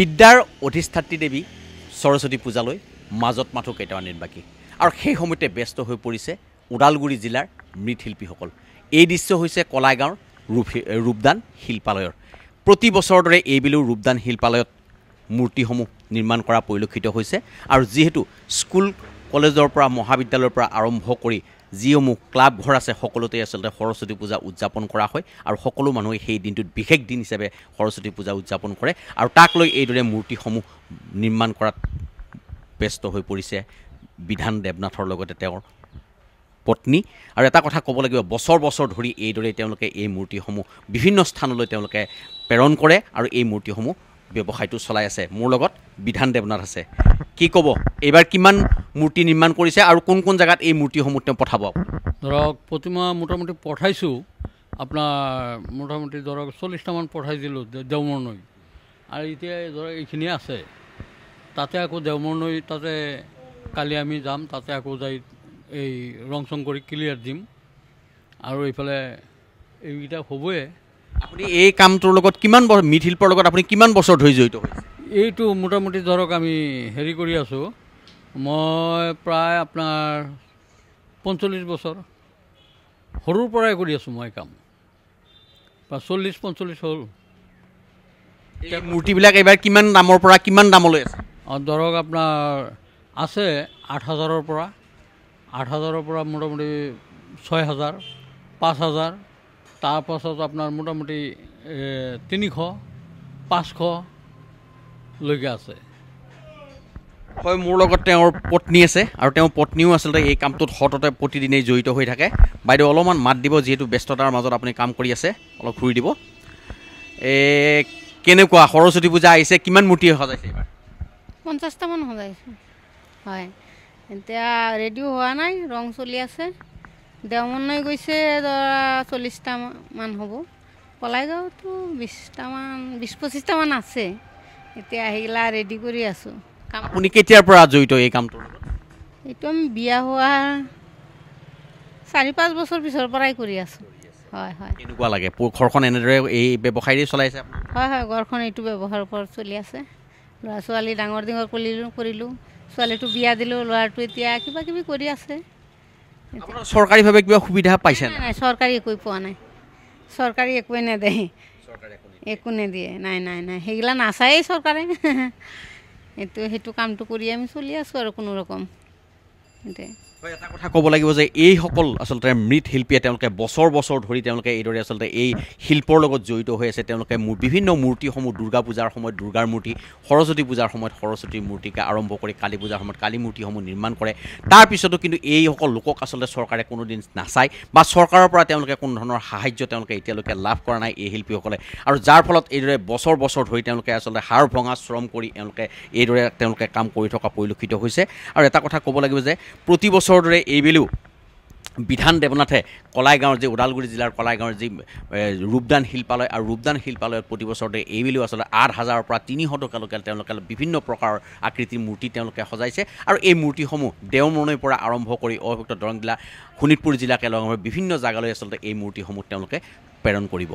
বিদ্যাৰ অধিষ্ঠাত্ৰী দেৱী সৰস্বতী পূজালৈ মাজত মাথো কেইটামান দিন বাকী আৰু সেই সময়তে ব্যস্ত হৈ পৰিছে ওদালগুৰি জিলাৰ মৃৎশিল্পীসকল এই দৃশ্য হৈছে কলাগাঁৱৰ ৰূপ ৰূপদান শিল্পালয়ৰ প্ৰতি বছৰৰ দৰে এইবেলিও ৰূপদান শিল্পালয়ত মূৰ্তিসমূহ নিৰ্মাণ কৰা পৰিলক্ষিত হৈছে আৰু যিহেতু স্কুল কলেজৰ পৰা মহাবিদ্যালয়ৰ পৰা আৰম্ভ কৰি যিসমূহ ক্লাব ঘৰ আছে সকলোতে আচলতে সৰস্বতী পূজা উদযাপন কৰা হয় আৰু সকলো মানুহে সেই দিনটোত বিশেষ দিন হিচাপে সৰস্বতী পূজা উদযাপন কৰে আৰু তাক লৈ এইদৰে মূৰ্তিসমূহ নিৰ্মাণ কৰাত ব্যস্ত হৈ পৰিছে বিধান দেৱনাথৰ লগতে তেওঁৰ পত্নী আৰু এটা কথা ক'ব লাগিব বছৰ বছৰ ধৰি এইদৰে তেওঁলোকে এই মূৰ্তিসমূহ বিভিন্ন স্থানলৈ তেওঁলোকে প্ৰেৰণ কৰে আৰু এই মূৰ্তিসমূহ ব্যৱসায়টো চলাই আছে মোৰ লগত বিধান দেৱনাথ আছে কি ক'ব এইবাৰ কিমান মূৰ্তি নিৰ্মাণ কৰিছে আৰু কোন কোন জেগাত এই মূৰ্তিসমূহ তেওঁ পঠাব ধৰক প্ৰতিমা মোটামুটি পঠাইছোঁ আপোনাৰ মোটামুটি ধৰক চল্লিছটামান পঠাই দিলোঁ দেওমৰ নৈ আৰু এতিয়া ধৰক এইখিনিয়ে আছে তাতে আকৌ দেওমৰ নৈ তাতে কালি আমি যাম তাতে আকৌ যাই এই ৰং চং কৰি ক্লিয়াৰ দিম আৰু এইফালে এইকেইটা হ'বই আপুনি এই কামটোৰ লগত কিমান মৃৎশিল্পৰ লগত আপুনি কিমান বছৰ ধৰি জড়িত হৈছে এইটো মোটামুটি ধৰক আমি হেৰি কৰি আছোঁ মই প্ৰায় আপোনাৰ পঞ্চল্লিছ বছৰ সৰুৰ পৰাই কৰি আছোঁ মই কাম বা চল্লিছ পঞ্চল্লিছ হ'ল মূৰ্তিবিলাক এইবাৰ কিমান দামৰ পৰা কিমান দামলৈ আছে অঁ ধৰক আপোনাৰ আছে আঠ হাজাৰৰ পৰা আঠ হাজাৰৰ পৰা মোটামুটি ছয় হাজাৰ পাঁচ হাজাৰ তাৰপাছত আপোনাৰ মোটামুটি তিনিশ পাঁচশলৈকে আছে হয় মোৰ লগত তেওঁৰ পত্নী আছে আৰু তেওঁৰ পত্নীও আচলতে এই কামটোত সততে প্ৰতিদিনেই জড়িত হৈ থাকে বাইদেউ অলপমান মাত দিব যিহেতু ব্যস্ততাৰ মাজত আপুনি কাম কৰি আছে অলপ ঘূৰি দিব এই কেনেকুৱা সৰস্বতী পূজা আহিছে কিমান মূৰ্তি সজাইছে এইবাৰ পঞ্চাছটামান সজাইছোঁ হয় এতিয়া ৰেডিও হোৱা নাই ৰং চলি আছে দেওমনৈ গৈছে ধৰা চল্লিছটামান হ'ব পলাই যাওঁতো বিছটামান বিছ পঁচিছটামান আছে এতিয়া আহিলা ৰেডি কৰি আছোঁ আপুনি কেতিয়াৰ পৰা জড়িত এই কামটোৰ এইটো আমি বিয়া হোৱা চাৰি পাঁচ বছৰ পিছৰ পৰাই কৰি আছোঁ হয় হয় ঘৰখন এইটো ব্যৱসায়ৰ চলি আছে ল'ৰা ছোৱালী ডাঙৰ দীঘল কৰিলোঁ কৰিলোঁ ছোৱালীটো বিয়া দিলোঁ ল'ৰাটো এতিয়া কিবা কিবি কৰি আছে চৰকাৰীভাৱে কিবা সুবিধা পাইছে নাই চৰকাৰী একোৱেই পোৱা নাই চৰকাৰী একোৱেই নেদে একো নেদিয়ে নাই নাই নাই সেইগিলা নাচায়েই চৰকাৰে এইটো সেইটো কামটো কৰি আমি চলি আছোঁ আৰু কোনো ৰকম এতিয়া এটা কথা ক'ব লাগিব যে এইসকল আচলতে মৃৎশিল্পীয়ে তেওঁলোকে বছৰ বছৰ ধৰি তেওঁলোকে এইদৰে আচলতে এই শিল্পৰ লগত জড়িত হৈ আছে তেওঁলোকে বিভিন্ন মূৰ্তিসমূহ দুৰ্গা পূজাৰ সময়ত দুৰ্গাৰ মূৰ্তি সৰস্বতী পূজাৰ সময়ত সৰস্বতীৰ মূৰ্তিকে আৰম্ভ কৰি কালী পূজাৰ সময়ত কালী মূৰ্তিসমূহ নিৰ্মাণ কৰে তাৰপিছতো কিন্তু এইসকল লোকক আচলতে চৰকাৰে কোনোদিন নাচায় বা চৰকাৰৰ পৰা তেওঁলোকে কোনো ধৰণৰ সাহায্য তেওঁলোকে এতিয়ালৈকে লাভ কৰা নাই এই শিল্পীসকলে আৰু যাৰ ফলত এইদৰে বছৰ বছৰ ধৰি তেওঁলোকে আচলতে হাড় ভঙা শ্ৰম কৰি এওঁলোকে এইদৰে তেওঁলোকে কাম কৰি থকা পৰিলক্ষিত হৈছে আৰু এটা কথা ক'ব লাগিব যে প্ৰতিবছৰ বছৰ দৰে এইবেলিও বিধান দেৱনাথে কলাইগাঁৱৰ যি ওদালগুৰি জিলাৰ কলাইগাঁৱৰ যি ৰূপদান শিল্পালয় আৰু ৰূপদান শিল্পালয়ত প্ৰতি বছৰতে এইবেলিও আচলতে আঠ হাজাৰৰ পৰা তিনিশ টকালৈকে তেওঁলোকে বিভিন্ন প্ৰকাৰৰ আকৃতিৰ মূৰ্তি তেওঁলোকে সজাইছে আৰু এই মূৰ্তিসমূহ দেওমৰণৈৰ পৰা আৰম্ভ কৰি অভিভক্ত দৰং জিলা শোণিতপুৰ জিলাকে লগে বিভিন্ন জাগালৈ আচলতে এই মূৰ্তিসমূহ তেওঁলোকে প্ৰেৰণ কৰিব